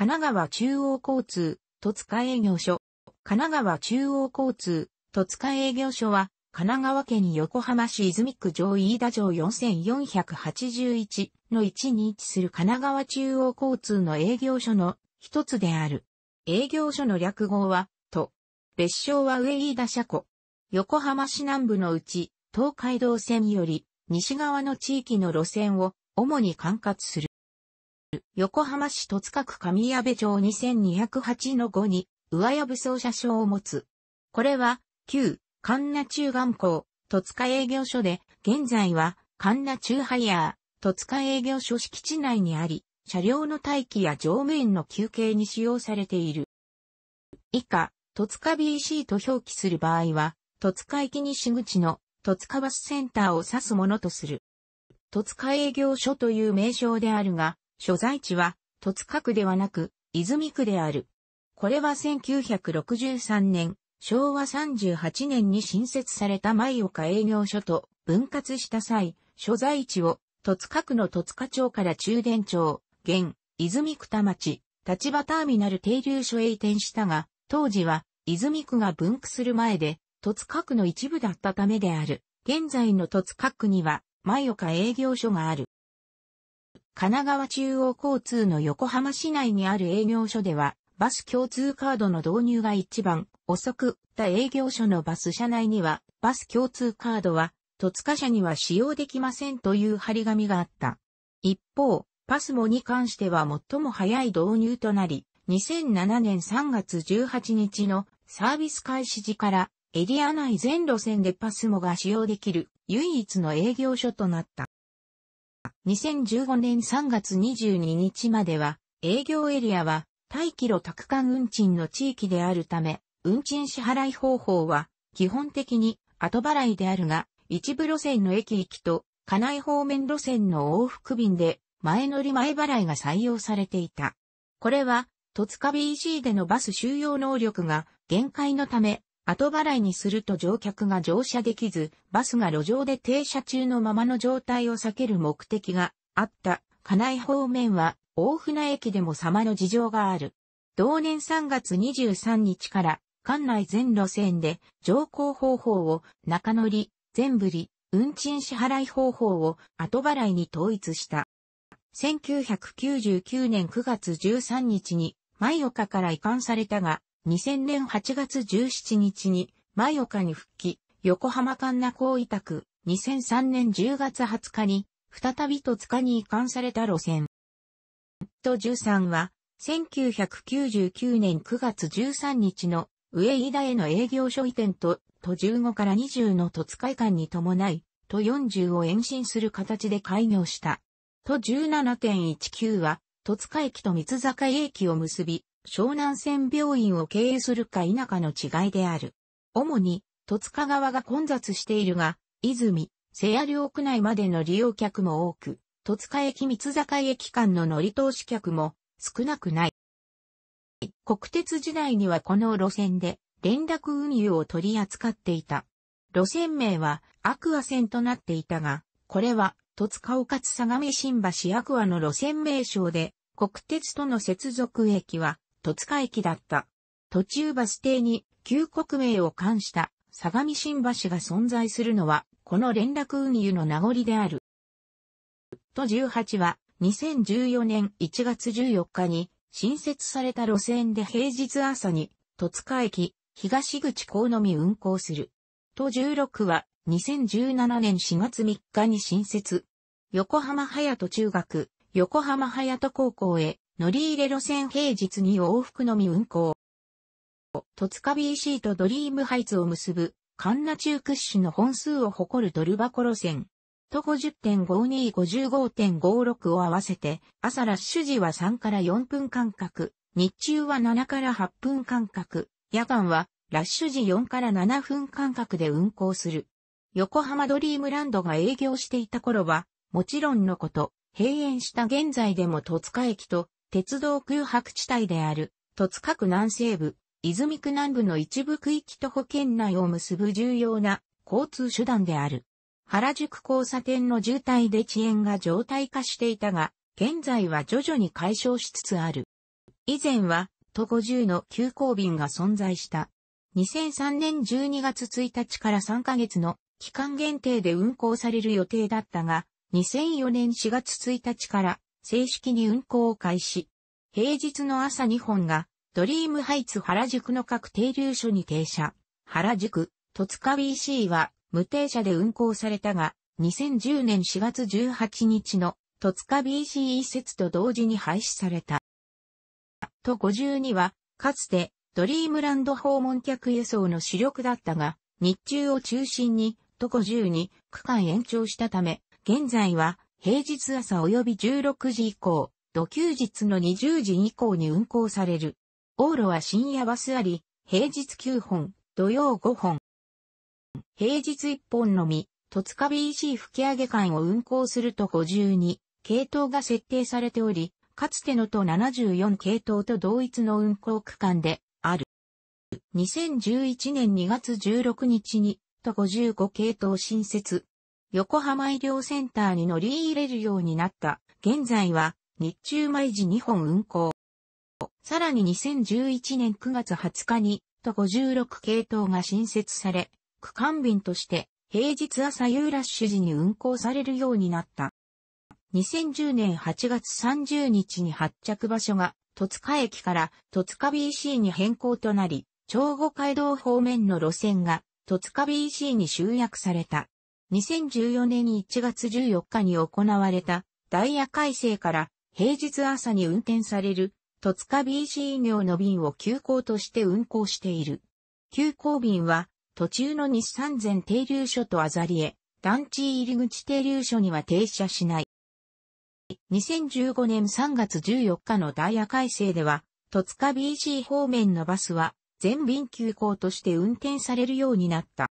神奈川中央交通、戸塚営業所。神奈川中央交通、戸塚営業所は、神奈川県横浜市泉区上飯田城4481の位置に位置する神奈川中央交通の営業所の一つである。営業所の略号は、と。別称は上飯田車庫。横浜市南部のうち、東海道線より西側の地域の路線を主に管轄する。横浜市戸塚区上矢部町2208の5に、上矢部装車賞を持つ。これは、旧、神奈中眼校、戸塚営業所で、現在は、神奈中ハイヤー、戸塚営業所敷地内にあり、車両の待機や乗務員の休憩に使用されている。以下、戸塚 BC と表記する場合は、戸塚駅西口の戸塚バスセンターを指すものとする。戸塚営業所という名称であるが、所在地は、戸塚区ではなく、泉区である。これは1963年、昭和38年に新設された舞岡営業所と分割した際、所在地を戸塚区の戸塚町から中電町、現、泉区田町、立場ターミナル停留所へ移転したが、当時は泉区が分区する前で、戸塚区の一部だったためである。現在の戸塚区には、舞岡営業所がある。神奈川中央交通の横浜市内にある営業所では、バス共通カードの導入が一番遅く、他営業所のバス車内には、バス共通カードは、戸塚車には使用できませんという張り紙があった。一方、パスモに関しては最も早い導入となり、2007年3月18日のサービス開始時から、エリア内全路線でパスモが使用できる唯一の営業所となった。2015年3月22日までは、営業エリアは、大気路宅間運賃の地域であるため、運賃支払い方法は、基本的に後払いであるが、一部路線の駅行きと、家内方面路線の往復便で、前乗り前払いが採用されていた。これは、戸塚 BG でのバス収容能力が限界のため、後払いにすると乗客が乗車できず、バスが路上で停車中のままの状態を避ける目的があった。金井方面は大船駅でも様の事情がある。同年3月23日から館内全路線で乗降方法を中乗り、全振り、運賃支払い方法を後払いに統一した。1999年9月13日に、前岡から移管されたが、2000年8月17日に、マヨカに復帰、横浜環那港委託、2003年10月20日に、再び戸塚に移管された路線。と13は、1999年9月13日の上井田への営業所移転と、都15から20の都使い間に伴い、都40を延伸する形で開業した。都17.19は、戸塚駅と三坂駅を結び、湘南線病院を経営するか否かの違いである。主に、戸塚川が混雑しているが、泉、瀬谷両区内までの利用客も多く、戸塚駅三坂駅間の乗り通し客も少なくない。国鉄時代にはこの路線で連絡運輸を取り扱っていた。路線名はアクア線となっていたが、これは戸塚岡津相模新橋アクアの路線名称で、国鉄との接続駅は戸塚駅だった。途中バス停に旧国名を冠した相模新橋が存在するのは、この連絡運輸の名残である。と18は、2014年1月14日に新設された路線で平日朝に戸塚駅東口港のみ運行する。と16は2017年4月3日に新設。横浜隼人中学、横浜隼人高校へ乗り入れ路線平日に往復のみ運行。戸塚 BC とドリームハイツを結ぶ、神奈中屈指の本数を誇るドル箱路線。と50.5255.56を合わせて、朝ラッシュ時は3から4分間隔、日中は7から8分間隔、夜間はラッシュ時4から7分間隔で運行する。横浜ドリームランドが営業していた頃は、もちろんのこと、閉園した現在でも戸塚駅と鉄道空白地帯である、戸塚区南西部、泉区南部の一部区域徒歩圏内を結ぶ重要な交通手段である。原宿交差点の渋滞で遅延が常態化していたが、現在は徐々に解消しつつある。以前は、都50の急行便が存在した。2003年12月1日から3ヶ月の期間限定で運行される予定だったが、2004年4月1日から正式に運行を開始。平日の朝2本が、ドリームハイツ原宿の各停留所に停車。原宿、戸塚 BC は無停車で運行されたが、2010年4月18日の戸塚 BC 移設と同時に廃止された。と52は、かつてドリームランド訪問客輸送の主力だったが、日中を中心に、と52区間延長したため、現在は平日朝及び16時以降、土休日の20時以降に運行される。往路は深夜バスあり、平日9本、土曜5本。平日1本のみ、戸塚 BC 吹上間を運行すると52、系統が設定されており、かつてのと74系統と同一の運行区間である。2011年2月16日に、と55系統新設、横浜医療センターに乗り入れるようになった。現在は日中毎時2本運行。さらに2011年9月20日に、と56系統が新設され、区間便として平日朝夕ラッシュ時に運行されるようになった。2010年8月30日に発着場所が、戸塚駅から戸塚 BC に変更となり、長後街道方面の路線が戸塚 BC に集約された。2014年1月14日に行われたダイヤ改正から平日朝に運転される戸塚 BC 業の便を急行として運行している。急行便は途中の日産前停留所とアザリエ、団地入口停留所には停車しない。2015年3月14日のダイヤ改正では、戸塚 BC 方面のバスは全便休校として運転されるようになった。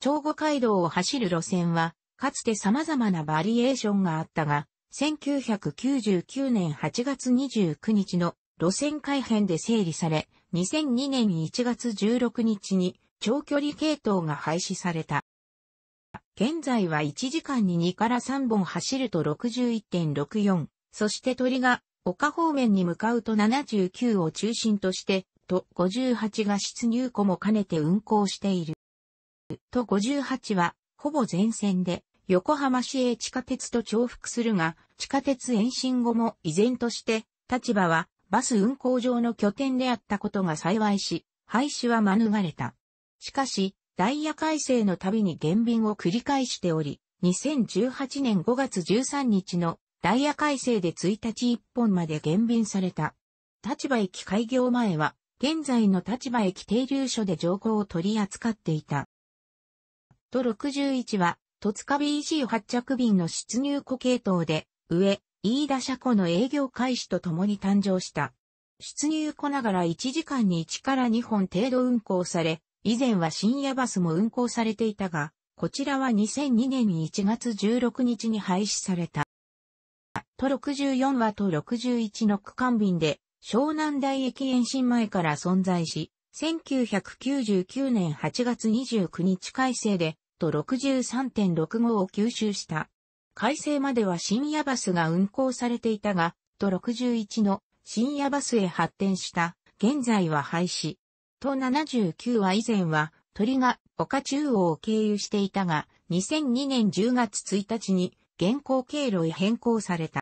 長後街道を走る路線は、かつて様々なバリエーションがあったが、1999年8月29日の路線改編で整理され、2002年1月16日に長距離系統が廃止された。現在は1時間に2から3本走ると61.64、そして鳥が丘方面に向かうと79を中心として、と58が出入庫も兼ねて運行している。と58は、ほぼ全線で、横浜市営地下鉄と重複するが、地下鉄延伸後も依然として、立場はバス運行上の拠点であったことが幸いし、廃止は免れた。しかし、ダイヤ改正のたびに減便を繰り返しており、2018年5月13日のダイヤ改正で1日1本まで減便された。立場駅開業前は、現在の立場駅停留所で情報を取り扱っていた。と61は、戸塚 BC 発着便の出入庫系統で、上、飯田車庫の営業開始とともに誕生した。出入庫ながら1時間に1から2本程度運行され、以前は深夜バスも運行されていたが、こちらは2002年1月16日に廃止された。と64はと61の区間便で、湘南大駅延伸前から存在し、1999年8月29日改正で、と63.65を吸収した。改正までは深夜バスが運行されていたが、と61の深夜バスへ発展した。現在は廃止。と79は以前は鳥が丘中央を経由していたが、2002年10月1日に現行経路へ変更された。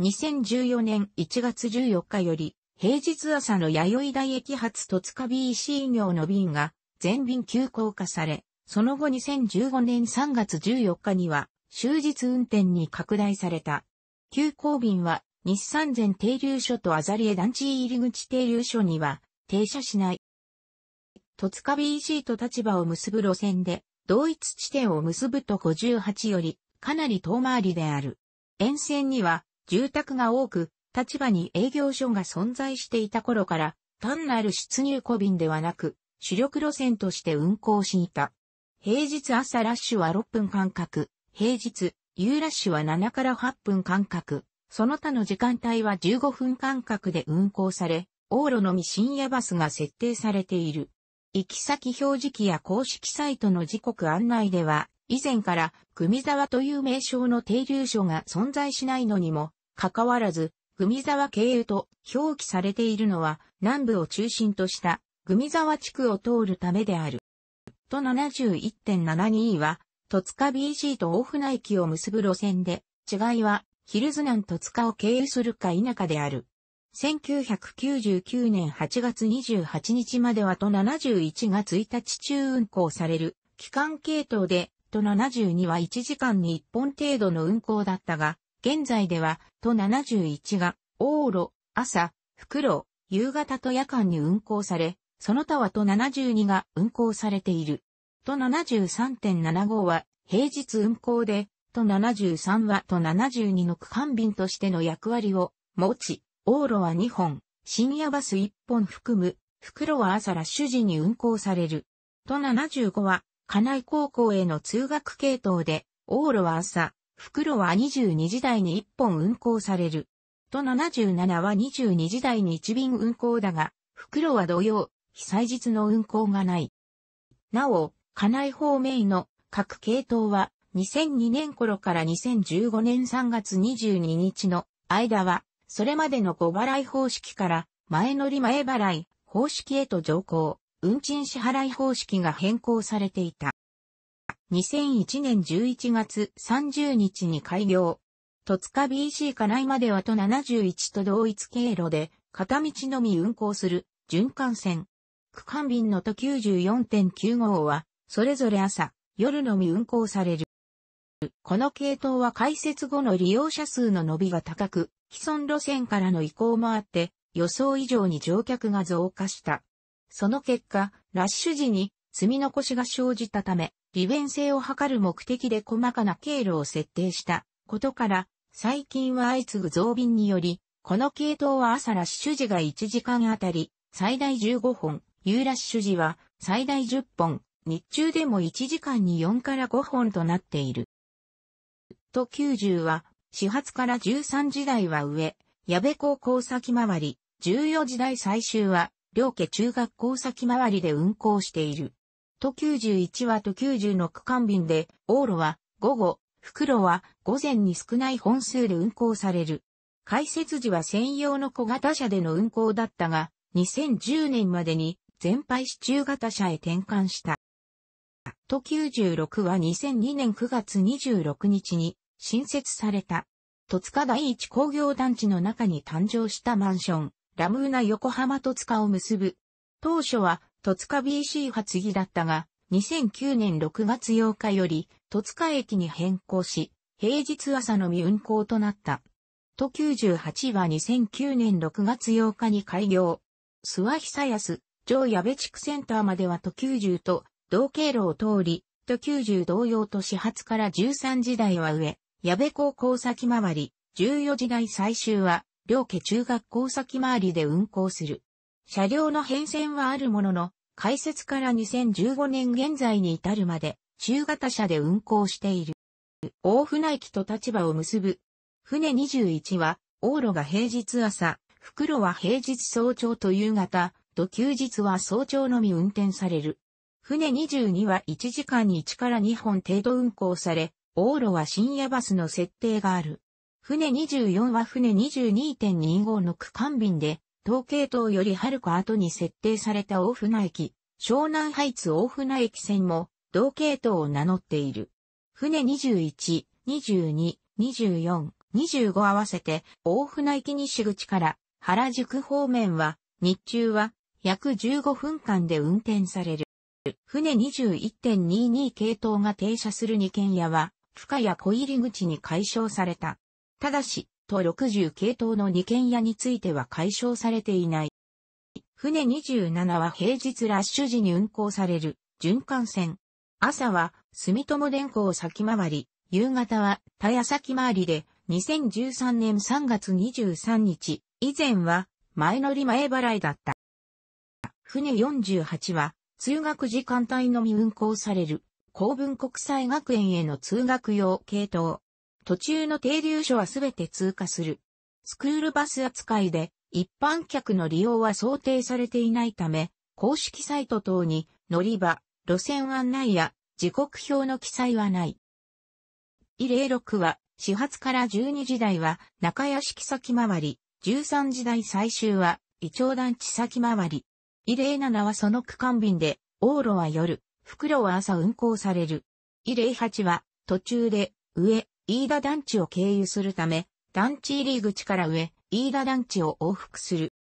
2014年1月14日より平日朝の弥生大駅発戸塚 BC 業の便が全便急降化され、その後2015年3月14日には終日運転に拡大された。急行便は日産前停留所とアザリエ団地入り口停留所には停車しない。戸塚 BC と立場を結ぶ路線で同一地点を結ぶと58よりかなり遠回りである。沿線には住宅が多く、立場に営業所が存在していた頃から、単なる出入庫便ではなく、主力路線として運行していた。平日朝ラッシュは6分間隔、平日、夕ラッシュは7から8分間隔、その他の時間帯は15分間隔で運行され、往路のみ深夜バスが設定されている。行き先表示器や公式サイトの時刻案内では、以前から、組沢という名称の停留所が存在しないのにも、かかわらず、組沢経由と表記されているのは、南部を中心とした組沢地区を通るためである。と71.72は、戸塚 BG と大船駅を結ぶ路線で、違いは、ヒルズナン戸塚を経由するか否かである。1999年8月28日まではと71が1日中運行される期間系統で、と72は1時間に1本程度の運行だったが、現在では、都71が、往路、朝、袋、夕方と夜間に運行され、その他は都72が運行されている。都73.75は平日運行で、都73は都72の区間便としての役割を持ち、往路は2本、深夜バス1本含む、袋は朝ラッシュ時に運行される。都75は、家内高校への通学系統で、往路は朝、袋は22時台に1本運行される。と77は22時台に1便運行だが、袋は同様、被災日の運行がない。なお、家内方面の各系統は、2002年頃から2015年3月22日の間は、それまでの5払い方式から、前乗り前払い方式へと上行、運賃支払い方式が変更されていた。2001年11月30日に開業。戸塚 BC 金井まではと71と同一経路で、片道のみ運行する循環線。区間便のと94.9号は、それぞれ朝、夜のみ運行される。この系統は開設後の利用者数の伸びが高く、既存路線からの移行もあって、予想以上に乗客が増加した。その結果、ラッシュ時に積み残しが生じたため、利便性を図る目的で細かな経路を設定したことから、最近は相次ぐ増便により、この系統は朝ラッシュ時が1時間あたり、最大15本、夕ラッシュ時は最大10本、日中でも1時間に4から5本となっている。と90は、始発から13時台は上、矢部高校先回り、14時台最終は、両家中学校先回りで運行している。都91は都90の区間便で、往路は午後、袋は午前に少ない本数で運行される。開設時は専用の小型車での運行だったが、2010年までに全廃市中型車へ転換した。都96は2002年9月26日に新設された。戸塚第一工業団地の中に誕生したマンション、ラムーナ横浜戸塚を結ぶ。当初は戸塚 BC 発議だったが、2009年6月8日より、戸塚駅に変更し、平日朝のみ運行となった。都98は2009年6月8日に開業。諏訪久安、上矢部地区センターまでは都90と、同経路を通り、都90同様と始発から13時台は上、矢部高校先回り、14時台最終は、両家中学校先回りで運行する。車両の変遷はあるものの、開設から2015年現在に至るまで、中型車で運行している。大船駅と立場を結ぶ。船21は、往路が平日朝、袋は平日早朝と夕方、と休日は早朝のみ運転される。船22は1時間に1から2本程度運行され、往路は深夜バスの設定がある。船24は船22.25の区間便で、統計等よりはるか後に設定された大船駅、湘南ハイツ大船駅線も、同系統を名乗っている。船21、22、24、25合わせて、大船駅西口から原宿方面は、日中は約15分間で運転される。船21.22系統が停車する2軒屋は、深谷小入口に解消された。ただし、と60系統の2軒屋については解消されていない。船27は平日ラッシュ時に運行される循環線。朝は住友電工先回り、夕方は田屋先回りで2013年3月23日以前は前乗り前払いだった。船48は通学時間帯のみ運行される、公文国際学園への通学用系統。途中の停留所はすべて通過する。スクールバス扱いで、一般客の利用は想定されていないため、公式サイト等に乗り場、路線案内や時刻表の記載はない。伊例6は、始発から12時台は中屋敷先回り、13時台最終は伊調団地先回り。伊例7はその区間便で、往路は夜、袋は朝運行される。伊例8は途中で上、飯田団地を経由するため、団地入り口から上、飯田団地を往復する。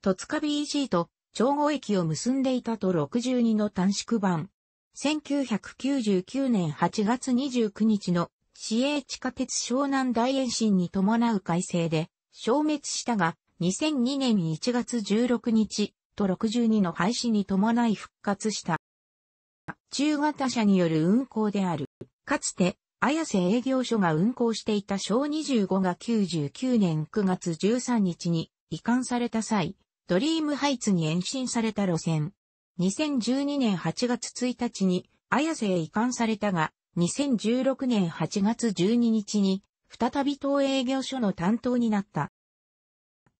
戸塚 BEC と長後駅を結んでいたと62の短縮版。1999年8月29日の市営地下鉄湘南大延伸に伴う改正で消滅したが、2002年1月16日と62の廃止に伴い復活した。中型車による運行である。かつて綾瀬営業所が運行していた小25が99年9月13日に移管された際、ドリームハイツに延伸された路線。2012年8月1日に綾瀬へ移管されたが、2016年8月12日に再び当営業所の担当になった。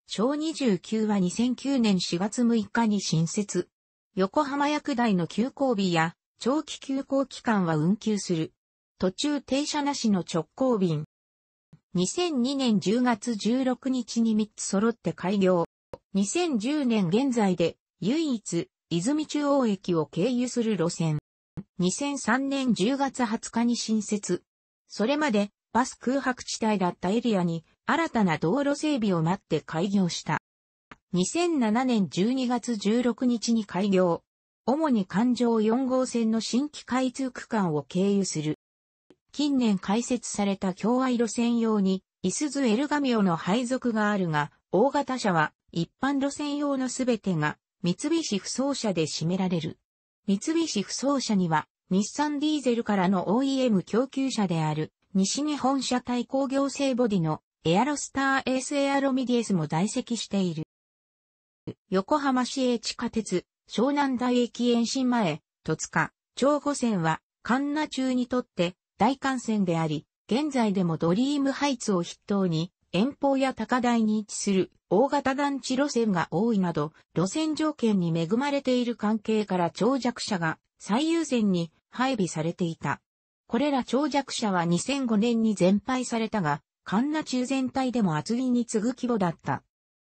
小29は2009年4月6日に新設。横浜薬大の休校日や長期休校期間は運休する。途中停車なしの直行便。2002年10月16日に3つ揃って開業。2010年現在で唯一泉中央駅を経由する路線。2003年10月20日に新設。それまでバス空白地帯だったエリアに新たな道路整備を待って開業した。2007年12月16日に開業。主に環状4号線の新規開通区間を経由する。近年開設された共愛路線用に、イスズエルガミオの配属があるが、大型車は一般路線用のすべてが三菱不走車で占められる。三菱不走車には、日産ディーゼルからの OEM 供給車である、西日本車体工業製ボディのエアロスターエースエアロミディエスも在籍している。横浜市営地下鉄、湘南台駅延伸前、戸塚、長後線は、ンナ中にとって、大幹線であり、現在でもドリームハイツを筆頭に、遠方や高台に位置する大型団地路線が多いなど、路線条件に恵まれている関係から長弱者が最優先に配備されていた。これら長弱者は2005年に全廃されたが、カンナ中全体でも厚木に次ぐ規模だった。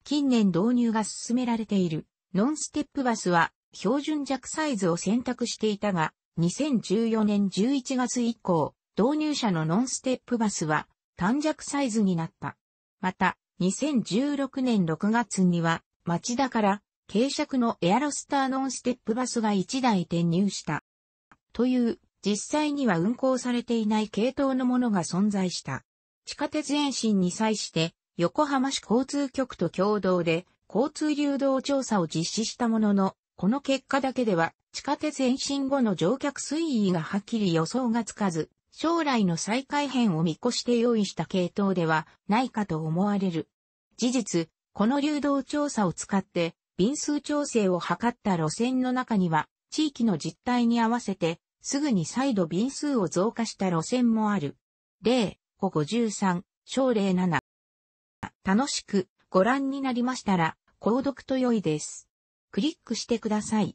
近年導入が進められているノンステップバスは標準弱サイズを選択していたが、2014年11月以降、導入者のノンステップバスは短尺サイズになった。また、2016年6月には、町田から、軽尺のエアロスターノンステップバスが1台転入した。という、実際には運行されていない系統のものが存在した。地下鉄延伸に際して、横浜市交通局と共同で、交通流動調査を実施したものの、この結果だけでは、地下鉄延伸後の乗客推移がはっきり予想がつかず、将来の再改編を見越して用意した系統ではないかと思われる。事実、この流動調査を使って、便数調整を図った路線の中には、地域の実態に合わせて、すぐに再度便数を増加した路線もある。例、5 53、省例7。楽しくご覧になりましたら、購読と良いです。クリックしてください。